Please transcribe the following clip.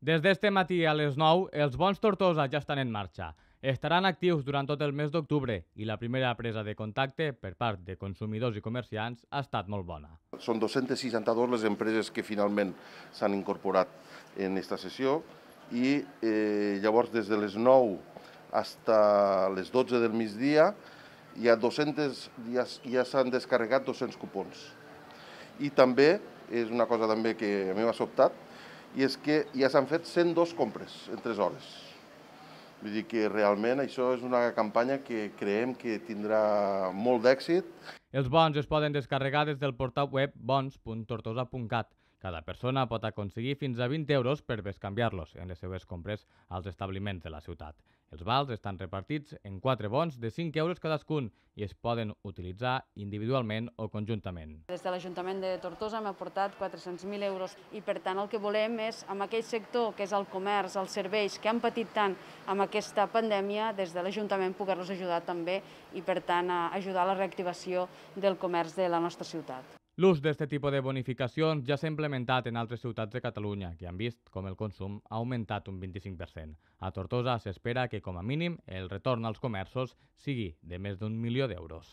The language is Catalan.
Des d'este matí a les 9, els bons Tortosa ja estan en marxa. Estaran actius durant tot el mes d'octubre i la primera presa de contacte per part de consumidors i comerciants ha estat molt bona. Són 262 les empreses que finalment s'han incorporat en aquesta sessió i eh, llavors des de les 9 fins les 12 del migdia hi ha 200, ja, ja s'han descarregat 200 cupons. I també, és una cosa també que a mi m'ha sobtat, i és que ja s'han fet 102 compres en 3 hores. Vull dir que realment això és una campanya que creiem que tindrà molt d'èxit. Els bons es poden descarregar des del portal web bons.tortosa.cat. Cada persona pot aconseguir fins a 20 euros per bescanviar-los en les seues compres als establiments de la ciutat. Els vals estan repartits en 4 bons de 5 euros cadascun i es poden utilitzar individualment o conjuntament. Des de l'Ajuntament de Tortosa hem aportat 400.000 euros i per tant el que volem és, amb aquell sector que és el comerç, els serveis que han patit tant amb aquesta pandèmia, des de l'Ajuntament poder-los ajudar també i per tant ajudar a la reactivació del comerç de la nostra ciutat. L'ús d'aquest tipus de bonificacions ja s'ha implementat en altres ciutats de Catalunya, que han vist com el consum ha augmentat un 25%. A Tortosa s'espera que, com a mínim, el retorn als comerços sigui de més d'un milió d'euros.